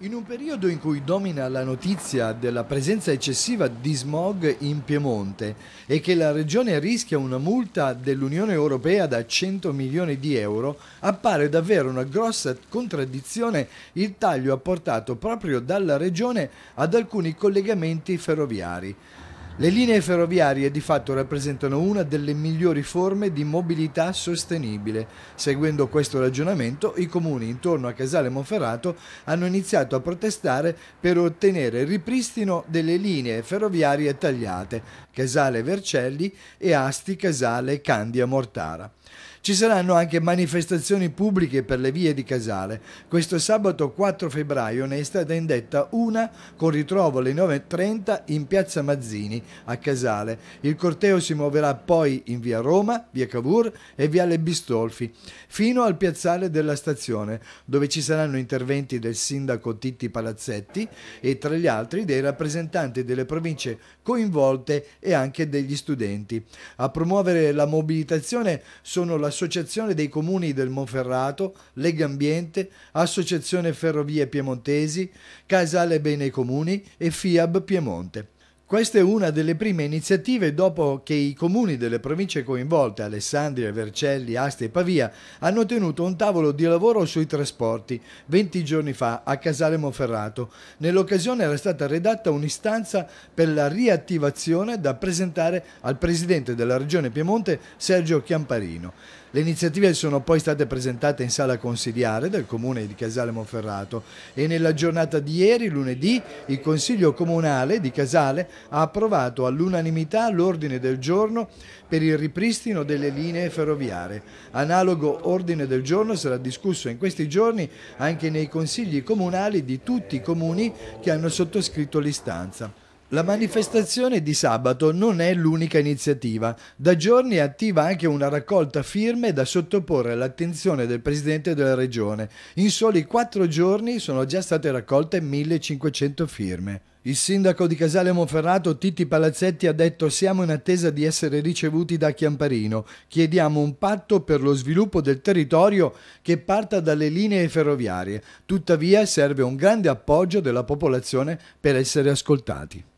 In un periodo in cui domina la notizia della presenza eccessiva di smog in Piemonte e che la regione rischia una multa dell'Unione Europea da 100 milioni di euro, appare davvero una grossa contraddizione il taglio apportato proprio dalla regione ad alcuni collegamenti ferroviari. Le linee ferroviarie di fatto rappresentano una delle migliori forme di mobilità sostenibile. Seguendo questo ragionamento, i comuni intorno a Casale Monferrato hanno iniziato a protestare per ottenere il ripristino delle linee ferroviarie tagliate Casale Vercelli e Asti Casale Candia Mortara. Ci saranno anche manifestazioni pubbliche per le vie di Casale. Questo sabato 4 febbraio ne è stata indetta una con ritrovo alle 9.30 in piazza Mazzini a Casale. Il corteo si muoverà poi in via Roma, via Cavour e via Le Bistolfi fino al piazzale della stazione dove ci saranno interventi del sindaco Titti Palazzetti e tra gli altri dei rappresentanti delle province coinvolte e anche degli studenti. A promuovere la mobilitazione sono l'Associazione dei Comuni del Monferrato, Lega Ambiente, Associazione Ferrovie Piemontesi, Casale Bene Comuni e FIAB Piemonte. Questa è una delle prime iniziative dopo che i comuni delle province coinvolte, Alessandria, Vercelli, Asti e Pavia, hanno tenuto un tavolo di lavoro sui trasporti 20 giorni fa a Casale Monferrato. Nell'occasione era stata redatta un'istanza per la riattivazione da presentare al presidente della regione Piemonte, Sergio Chiamparino. Le iniziative sono poi state presentate in sala consigliare del comune di Casale Monferrato e nella giornata di ieri, lunedì, il consiglio comunale di Casale ha approvato all'unanimità l'ordine del giorno per il ripristino delle linee ferroviarie. Analogo ordine del giorno sarà discusso in questi giorni anche nei consigli comunali di tutti i comuni che hanno sottoscritto l'istanza. La manifestazione di sabato non è l'unica iniziativa. Da giorni è attiva anche una raccolta firme da sottoporre all'attenzione del Presidente della Regione. In soli quattro giorni sono già state raccolte 1500 firme. Il sindaco di Casale Monferrato Titti Palazzetti ha detto siamo in attesa di essere ricevuti da Chiamparino. Chiediamo un patto per lo sviluppo del territorio che parta dalle linee ferroviarie. Tuttavia serve un grande appoggio della popolazione per essere ascoltati.